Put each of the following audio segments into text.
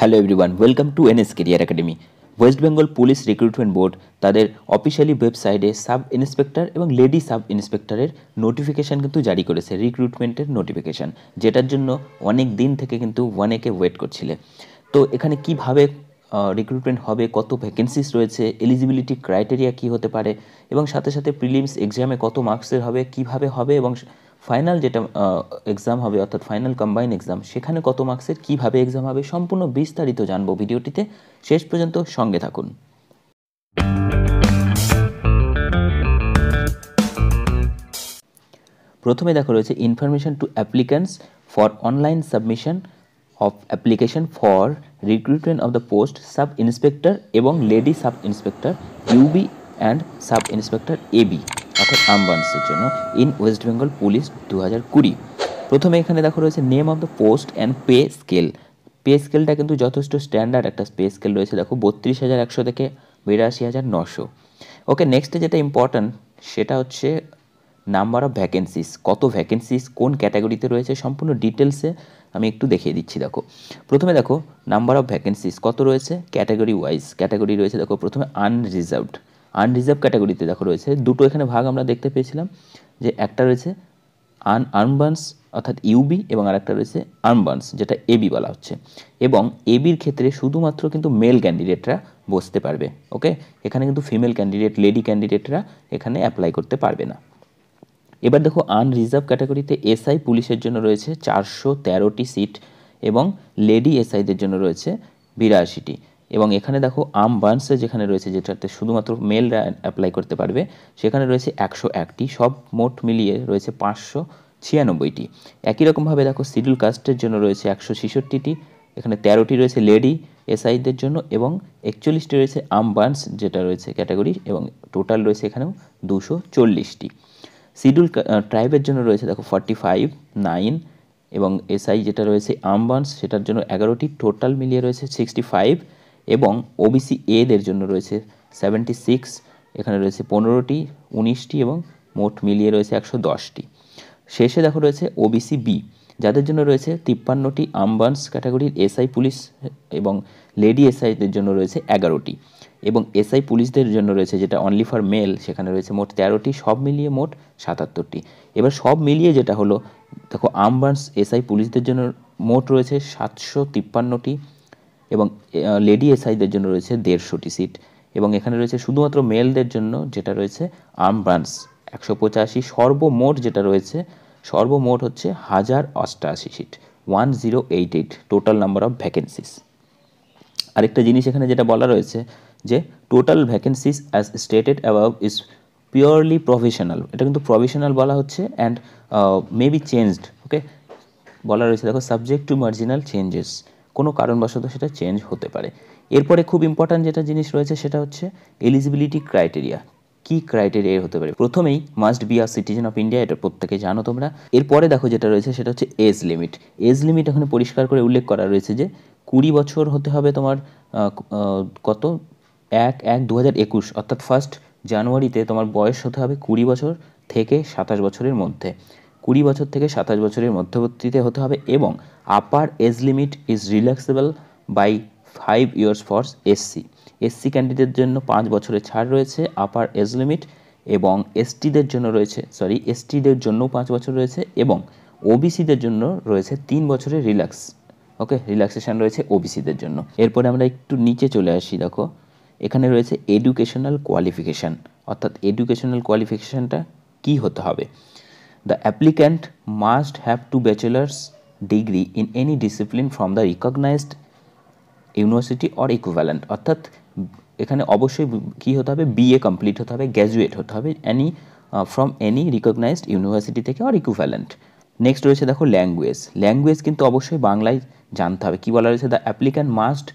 hello everyone welcome to NS career academy West Bengal police recruitment board তাদের officially ওয়েবসাইটে sub inspector এবং lady sub ইন্সপেক্টরের notification কিন্তু জারি করেছে রিক্রুটমেন্টের নোটিফিকেশান যেটার জন্য অনেক দিন থেকে কিন্তু অনেকে ওয়েট করছিলে তো এখানে কিভাবে রিক্রুটমেন্ট হবে কত ভ্যাকেন্সিস রয়েছে এলিজিবিলিটি ক্রাইটেরিয়া কি হতে পারে এবং সাথে সাথে প্রিলিমস এক্সামে কত মার্কসের হবে কিভাবে হবে এবং ফাইনাল যেটা এক্সাম হবে অর্থাৎ ফাইনাল কম্বাইন এক্সাম সেখানে কত মার্কসের কীভাবে এক্সাম হবে সম্পূর্ণ বিস্তারিত জানবো ভিডিওটিতে শেষ পর্যন্ত সঙ্গে থাকুন প্রথমে দেখা রয়েছে information to applicants for online submission of application for recruitment of the post sub inspector এবং lady sub inspector UB and sub inspector AB অর্থাৎ আম্বান্সের জন্য ইন ওয়েস্ট বেঙ্গল পুলিশ দু হাজার কুড়ি প্রথমে এখানে দেখো রয়েছে name of the post and pay scale pay স্কেলটা কিন্তু যথেষ্ট স্ট্যান্ডার্ড একটা পে স্কেল রয়েছে দেখো বত্রিশ হাজার একশো থেকে বিরাশি হাজার নশো ওকে নেক্সটে যেটা ইম্পর্ট্যান্ট সেটা হচ্ছে নাম্বার অফ ভ্যাকেন্সিস কত ভ্যাকেন্সিস কোন ক্যাটাগরিতে রয়েছে সম্পূর্ণ ডিটেলসে আমি একটু দেখিয়ে দিচ্ছি দেখো প্রথমে দেখো নাম্বার অফ ভ্যাকেন্সিস কত রয়েছে ক্যাটাগরি ওয়াইজ ক্যাটাগরি রয়েছে দেখো প্রথমে আনরিজার্ভড আনরিজার্ভ ক্যাটাগরিতে দেখো রয়েছে দুটো এখানে ভাগ আমরা দেখতে পেয়েছিলাম যে একটা রয়েছে আন আর্মবান্স অর্থাৎ ইউবি এবং আরেকটা রয়েছে আর্মবান্স যেটা এবি বলা হচ্ছে এবং এবির ক্ষেত্রে শুধুমাত্র কিন্তু মেল ক্যান্ডিডেটরা বসতে পারবে ওকে এখানে কিন্তু ফিমেল ক্যান্ডিডেট লেডি ক্যান্ডিডেটরা এখানে অ্যাপ্লাই করতে পারবে না এবার দেখো আনরিজার্ভ ক্যাটাগরিতে এসআই পুলিশের জন্য রয়েছে চারশো তেরোটি সিট এবং লেডি এসআইদের জন্য রয়েছে বিরাশিটি এবং এখানে দেখো আম বার্নসে যেখানে রয়েছে যেটাতে শুধুমাত্র মেলরা অ্যাপ্লাই করতে পারবে সেখানে রয়েছে একশো একটি সব মোট মিলিয়ে রয়েছে পাঁচশো ছিয়ানব্বইটি একই রকমভাবে দেখো সিডিউল কাস্টের জন্য রয়েছে একশো ছেষট্টিটি এখানে তেরোটি রয়েছে লেডি এসআইদের জন্য এবং একচল্লিশটি রয়েছে আম বার্নস যেটা রয়েছে ক্যাটাগরি এবং টোটাল রয়েছে এখানেও দুশো চল্লিশটি সিডিউল ট্রাইবের জন্য রয়েছে দেখো ফর্টি ফাইভ নাইন এবং এসআই যেটা রয়েছে আমবান্স সেটার জন্য এগারোটি টোটাল মিলিয়ে রয়েছে সিক্সটি ফাইভ এবং ওবিসি এদের জন্য রয়েছে সেভেন্টি সিক্স এখানে রয়েছে পনেরোটি উনিশটি এবং মোট মিলিয়ে রয়েছে একশো দশটি শেষে দেখো রয়েছে ওবিসি বি যাদের জন্য রয়েছে তিপ্পান্নটি আমবান্স ক্যাটাগরির এসআই পুলিশ এবং লেডি এসআইদের জন্য রয়েছে এগারোটি এবং এসআই পুলিশদের জন্য রয়েছে যেটা অনলি ফর মেল সেখানে রয়েছে মোট তেরোটি সব মিলিয়ে মোট সাতাত্তরটি এবার সব মিলিয়ে যেটা হলো দেখো আমবান্স এসআই পুলিশদের জন্য মোট রয়েছে সাতশো তিপ্পান্নটি এবং লেডি এসআইদের জন্য রয়েছে দেড়শোটি সিট এবং এখানে রয়েছে শুধুমাত্র মেলদের জন্য যেটা রয়েছে আর্ম ব্রাঞ্চ একশো পঁচাশি সর্বমোট যেটা রয়েছে সর্বমোট হচ্ছে হাজার অষ্টআশি seat one zero eight eight total number of vacancies আরেকটা জিনিস এখানে যেটা বলা রয়েছে যে total vacancies as stated above is purely professional এটা কিন্তু প্রফেশনাল বলা হচ্ছে and may be changed okay বলা রয়েছে দেখো সাবজেক্ট টু মার্জিনাল চেঞ্জেস কোনো কারণবশত সেটা চেঞ্জ হতে পারে এরপরে খুব ইম্পর্ট্যান্ট যেটা জিনিস রয়েছে সেটা হচ্ছে এলিজিবিলিটি ক্রাইটেরিয়া কি ক্রাইটেরিয়া হতে পারে প্রথমেই must be a citizen of India এটা প্রত্যেকে জানো তোমরা এরপরে দেখো যেটা রয়েছে সেটা হচ্ছে এজ লিমিট এজ লিমিট এখানে পরিষ্কার করে উল্লেখ করা রয়েছে যে কুড়ি বছর হতে হবে তোমার কত এক এক দু হাজার একুশ অর্থাৎ ফার্স্ট জানুয়ারিতে তোমার বয়স হতে হবে কুড়ি বছর থেকে সাতাশ বছরের মধ্যে কুড়ি বছর থেকে সাতাশ বছরের মধ্যবর্তীতে হতে হবে এবং upper age limit is relaxable by five years for SC SC ক্যান্ডিডেটদের জন্য পাঁচ বছরের ছাড় রয়েছে আপার এজ লিমিট এবং এসটিদের জন্য রয়েছে সরি এসটিদের জন্যও পাঁচ বছর রয়েছে এবং ওবিসিদের জন্য রয়েছে তিন বছরের রিল্যাক্স ওকে রিল্যাক্সেশন রয়েছে ওবিসিদের জন্য এরপরে আমরা একটু নিচে চলে আসি দেখো এখানে রয়েছে এডুকেশনাল কোয়ালিফিকেশান অর্থাৎ এডুকেশনাল কোয়ালিফিকেশানটা কী হতে হবে The applicant must have two bachelor's degree in any discipline from the recognized university or equivalent অর্থাৎ এখানে অবশ্যই কি হতে হবে বিএ কমপ্লিট হতে হবে গ্র্যাজুয়েট হতে হবে any from any recognised university থেকে অর ইকুইভ্যালেন্ট নেক্সট রয়েছে দেখো ল্যাঙ্গুয়েজ ল্যাঙ্গুয়েজ কিন্তু অবশ্যই বাংলায় জানতে হবে কী বলা রয়েছে the applicant must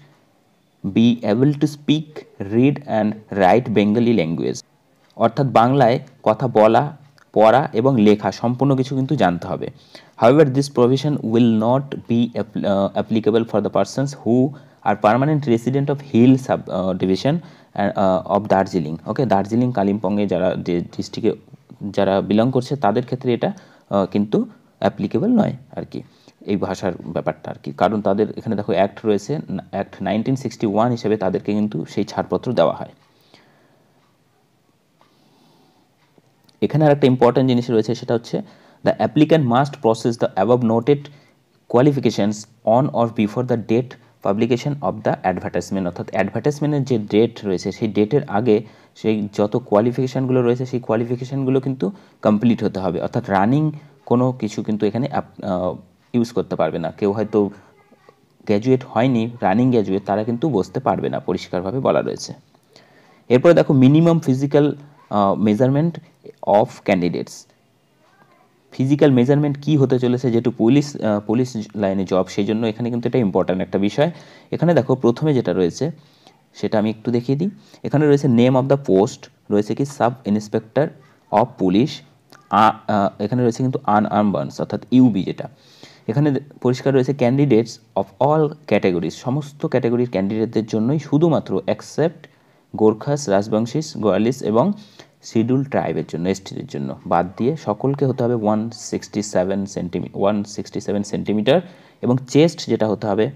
be able to speak read and write Bengali language অর্থাৎ বাংলায় কথা বলা পড়া এবং লেখা সম্পূর্ণ কিছু কিন্তু জানতে হবে however this provision will not be applicable for the persons who are permanent resident of hill sub division of Darjeeling okay Darjeeling কালিম্পংয়ে যারা যে ডিস্ট্রিক্টে যারা বিলং করছে তাদের ক্ষেত্রে এটা uh, কিন্তু অ্যাপ্লিকেবল নয় আর কি এই ভাষার ব্যাপারটা আর কি কারণ তাদের এখানে দেখো অ্যাক্ট রয়েছে অ্যাক্ট নাইনটিন সিক্সটি ওয়ান হিসেবে তাদেরকে কিন্তু সেই ছাড়পত্র দেওয়া হয় এখানে আর একটা ইম্পর্ট্যান্ট জিনিস রয়েছে সেটা হচ্ছে the applicant must process the above noted qualifications on or before the date publication of the advertisement অর্থাৎ অ্যাডভার্টাইজমেন্টের যে ডেট রয়েছে সেই ডেটের আগে সেই যত কোয়ালিফিকেশানগুলো রয়েছে সেই কোয়ালিফিকেশানগুলো কিন্তু কমপ্লিট হতে হবে অর্থাৎ রানিং কোনো কিছু কিন্তু এখানে ইউজ করতে পারবে না কেউ হয়তো গ্র্যাজুয়েট হয়নি রানিং গ্র্যাজুয়েট তারা কিন্তু বসতে পারবে না পরিষ্কারভাবে বলা রয়েছে এরপরে দেখো minimum physical measurement of candidates physical measurement কী হতে চলেছে যেহেতু পুলিশ পুলিশ লাইনে জব সেই জন্য এখানে কিন্তু এটা ইম্পর্ট্যান্ট একটা বিষয় এখানে দেখো প্রথমে যেটা রয়েছে সেটা আমি একটু দেখিয়ে দিই এখানে রয়েছে নেম অফ দ্য পোস্ট রয়েছে কি সাব ইন্সপেক্টর অফ পুলিশ এখানে রয়েছে কিন্তু আনআর্মবান্স অর্থাৎ ইউবি যেটা এখানে পরিষ্কার রয়েছে ক্যান্ডিডেটস অফ অল ক্যাটাগরিজ সমস্ত ক্যাটাগরির ক্যান্ডিডেটদের জন্যই শুধুমাত্র অ্যাকসেপ্ট গোর্খাস রাজবংশীস গোয়ালিস এবং শিডিউল ট্রাইবের জন্য এসটিদের জন্য বাদ দিয়ে সকলকে হতে হবে one sixty seven centimetre one sixty seven centimetre এবং চেস্ট যেটা হতে হবে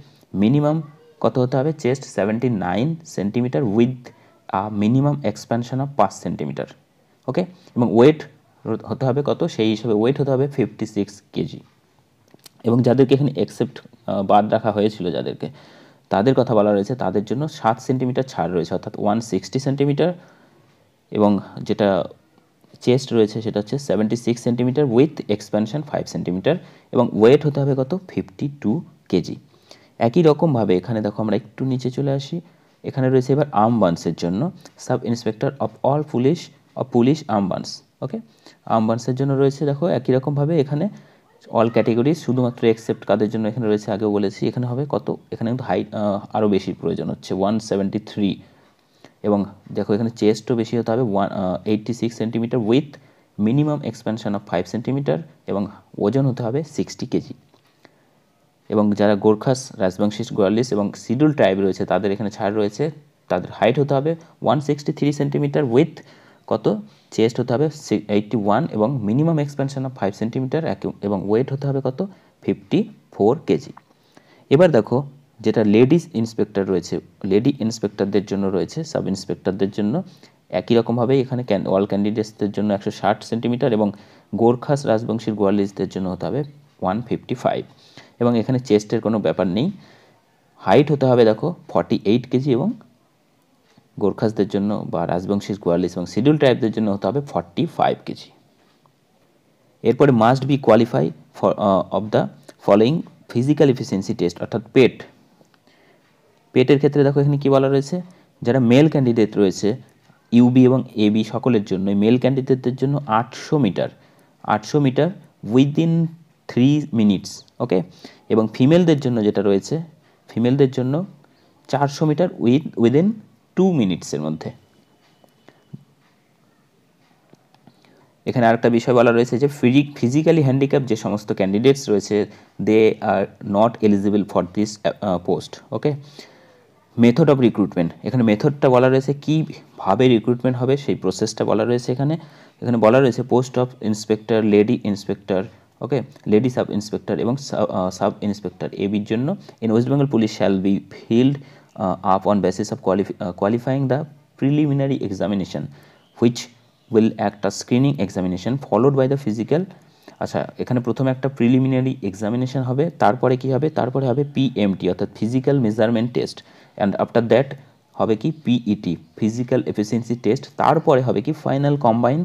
মিনিমাম কত হতে হবে chest seventy nine centimetre with a minimum expansion of পাঁচ সেন্টিমিটার ওকে এবং ওয়েট হতে হবে কত সেই হিসাবে ওয়েট হতে হবে ফিফটি সিক্স কেজি এবং যাদেরকে এখানে অ্যাকসেপ্ট বাদ রাখা হয়েছিল যাদেরকে তাদের কথা বলা রয়েছে তাদের জন্য সাত সেন্টিমিটার ছাড় রয়েছে অর্থাৎ ওয়ান সিক্সটি সেন্টিমিটার এবং যেটা চেস্ট রয়েছে সেটা হচ্ছে seventy six centimetre with expansion five centimetre এবং ওয়েট হতে হবে কত ফিফটি টু কেজি একই রকমভাবে এখানে দেখো আমরা একটু নিচে চলে আসি এখানে রয়েছে এবার আমবান্সের জন্য sub inspector of all police of police আমবান্স ওকে আমবান্সের জন্য রয়েছে দেখো একই রকমভাবে এখানে অল ক্যাটেগরি শুধুমাত্র এক্সেপ্ট কাদের জন্য এখানে রয়েছে আগেও বলেছি এখানে হবে কত এখানে কিন্তু হাইট আরও বেশি প্রয়োজন হচ্ছে ওয়ান সেভেন্টি থ্রি এবং দেখো এখানে চেস্টও বেশি হতে হবে one eighty six centimetre with minimum expansion of five centimetre এবং ওজন হতে হবে সিক্সটি কেজি এবং যারা গোর্খাস রাজবংশী গোয়ালিস এবং সিডুল ট্রাইব রয়েছে তাদের এখানে ছাড় রয়েছে তাদের হাইট হতে হবে one sixty three centimetre with কত চেস্ট হতে হবে এইটটি ওয়ান এবং minimum expansion of five centimetre এবং ওয়েট হতে হবে কত ফিফটি ফোর কেজি এবার দেখো যেটা লেডিস ইন্সপেক্টর রয়েছে লেডি ইন্সপেক্টরদের জন্য রয়েছে সাব ইন্সপেক্টরদের জন্য একই রকমভাবে এখানে ক্যান অল ক্যান্ডিডেটসদের জন্য একশো ষাট সেন্টিমিটার এবং গোর্খাস রাজবংশীর গোয়ালিসদের জন্য হতে হবে ওয়ান ফিফটি ফাইভ এবং এখানে চেস্টের কোনো ব্যাপার নেই হাইট হতে হবে দেখো ফর্টি এইট কেজি এবং গোর্খাসদের জন্য বা রাজবংশী কোয়ালিস এবং শিডিউল ট্রাইবদের জন্য হতে হবে ফর্টি ফাইভ কেজি এরপরে must be qualify of the following physical efficiency test অর্থাৎ পেট পেটের ক্ষেত্রে দেখো এখানে কী বলা রয়েছে যারা মেল ক্যান্ডিডেট রয়েছে ইউবি এবং এবি সকলের জন্য মেল ক্যান্ডিডেটদের জন্য আটশো মিটার আটশো metre within three minutes okay এবং ফিমেলদের জন্য যেটা রয়েছে ফিমেলদের জন্য চারশো মিটার উইথ উইদিন টু মিনিটসের মধ্যে এখানে আরেকটা বিষয় বলা রয়েছে যে ফিজিক্যালি হ্যান্ডিক্যাপ যে সমস্ত ক্যান্ডিডেটস রয়েছে they are not eligible for this post okay method of recruitment এখানে মেথডটা বলা রয়েছে কীভাবে রিক্রুটমেন্ট হবে সেই প্রসেসটা বলা রয়েছে এখানে এখানে বলা রয়েছে post of inspector lady inspector okay lady sub inspector এবং সাব ইন্সপেক্টর এবির জন্য in West Bengal police shall be filled Uh, up on basis of quali uh, qualifying the preliminary examination which will act as screening examination followed by the physical আচ্ছা এখানে প্রথমে একটা preliminary examination হবে তারপরে কি হবে তারপরে হবে পিএমটি অর্থাৎ physical measurement test and after that হবে কি পিইটি ফিজিক্যাল এফিসিয়েন্সি টেস্ট তারপরে হবে কি ফাইনাল কম্বাইন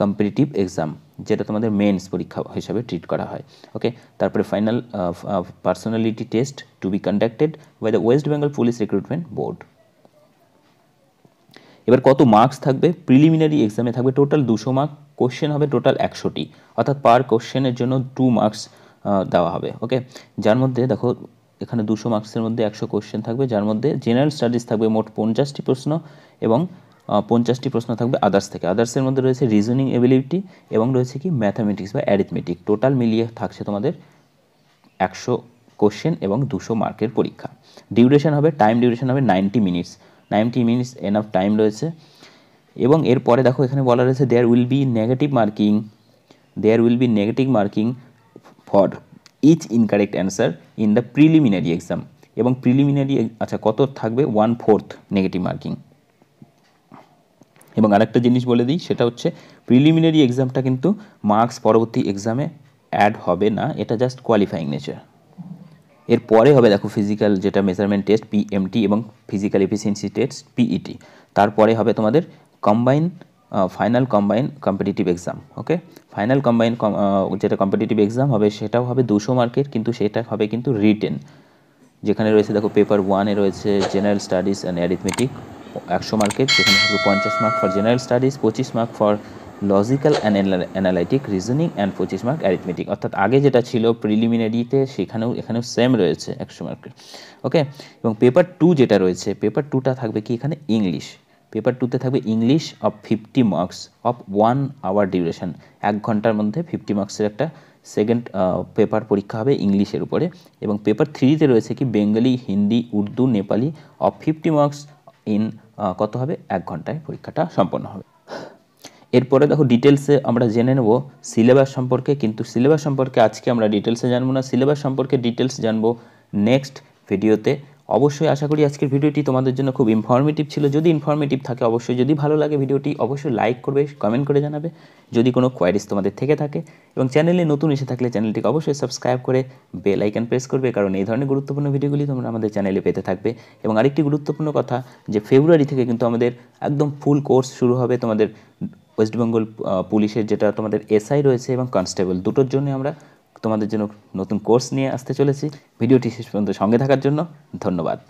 কম্পিটিটিভ এক্সাম যেটা তোমাদের মেন্স পরীক্ষা হিসাবে ট্রিট করা হয় ওকে তারপরে final personality test to be conducted by the West Bengal police recruitment board এবার কত মার্কস থাকবে প্রিলিমিনারি এক্সামে থাকবে টোটাল দুশো মার্ক কোশ্চেন হবে টোটাল একশোটি অর্থাৎ পার কোশ্চেনের জন্য টু মার্কস দেওয়া হবে ওকে যার মধ্যে দেখো এখানে দুশো মার্কসের মধ্যে একশো কোশ্চেন থাকবে যার মধ্যে জেনারেল স্টাডিজ থাকবে মোট পঞ্চাশটি প্রশ্ন এবং পঞ্চাশটি প্রশ্ন থাকবে আদার্স থেকে আদার্সের মধ্যে রয়েছে রিজনিং এবিলিটি এবং রয়েছে কি ম্যাথামেটিক্স বা অ্যারিথমেটিক টোটাল মিলিয়ে থাকছে তোমাদের একশো কোশ্চেন এবং দুশো মার্কের পরীক্ষা ডিউরেশন হবে টাইম ডিউরেশন হবে নাইনটি মিনিটস নাইনটি মিনিটস এন অফ টাইম রয়েছে এবং এরপরে দেখো এখানে বলা রয়েছে there will be negative marking there will be negative marking for each incorrect answer in the preliminary exam এবং প্রিলিমিনারি আচ্ছা কত থাকবে ওয়ান ফোর্থ নেগেটিভ মার্কিং এবং আরেকটা জিনিস বলে দিই সেটা হচ্ছে প্রিলিমিনারি এক্সামটা কিন্তু মার্কস পরবর্তী এক্সামে অ্যাড হবে না এটা জাস্ট কোয়ালিফাইং নেচার এরপরে হবে দেখো ফিজিক্যাল যেটা মেজারমেন্ট টেস্ট পিএমটি এবং ফিজিক্যাল এফিসিয়েন্সি টেস্ট পিইটি তারপরে হবে তোমাদের combine final combine competitive exam okay final combine যেটা কম্পিটিটিভ এক্সাম হবে সেটাও হবে দুশো মার্কের কিন্তু সেটা হবে কিন্তু রিটেন যেখানে রয়েছে দেখো পেপার ওয়ানে রয়েছে জেনারেল স্টাডিজ অ্যান্ড অ্যারিথমেটিক একশো মার্কের সেখানে থাকবে পঞ্চাশ মার্ক ফর জেনারেল স্টাডিজ পঁচিশ mark for logical and analytic reasoning and পঁচিশ মার্ক অ্যারিথমেটিক অর্থাৎ আগে যেটা ছিল প্রিলিমিনারিতে সেখানেও এখানেও সেম রয়েছে একশো মার্কের ওকে এবং পেপার টু যেটা রয়েছে পেপার টুটা থাকবে কি এখানে ইংলিশ পেপার টুতে থাকবে English of fifty marks of one hour duration এক ঘন্টার মধ্যে ফিফটি মার্কসের একটা সেকেন্ড পেপার পরীক্ষা হবে ইংলিশের উপরে এবং পেপার থ্রিতে রয়েছে কি Bengali Hindi Urdu Nepali of fifty marks in কত হবে এক ঘন্টায় পরীক্ষাটা সম্পন্ন হবে এরপরে দেখো ডিটেলসে আমরা জেনে নেব সিলেবাস সম্পর্কে কিন্তু সিলেবাস সম্পর্কে আজকে আমরা ডিটেলসে জানবো না সিলেবাস সম্পর্কে ডিটেলস জানবো নেক্সট ভিডিওতে অবশ্যই আশা করি আজকের ভিডিওটি তোমাদের জন্য খুব ইনফর্মেটিভ ছিল যদি ইনফর্মেটিভ থাকে অবশ্যই যদি ভালো লাগে ভিডিওটি অবশ্যই লাইক করবে কমেন্ট করে জানাবে যদি কোনো কোয়ারিজ তোমাদের থেকে থাকে এবং চ্যানেলে নতুন এসে থাকলে চ্যানেলটিকে অবশ্যই সাবস্ক্রাইব করে বেল আইকন প্রেস করবে কারণ এই ধরনের গুরুত্বপূর্ণ ভিডিওগুলি তোমরা আমাদের চ্যানেলে পেতে থাকবে এবং আরেকটি গুরুত্বপূর্ণ কথা যে ফেব্রুয়ারি থেকে কিন্তু আমাদের একদম ফুল কোর্স শুরু হবে তোমাদের ওয়েস্টবেঙ্গল পুলিশের যেটা তোমাদের এসআই রয়েছে এবং কনস্টেবল দুটোর জন্য আমরা তোমাদের জন্য নতুন কোর্স নিয়ে আসতে চলেছি ভিডিওটি শেষ পর্যন্ত সঙ্গে থাকার জন্য ধন্যবাদ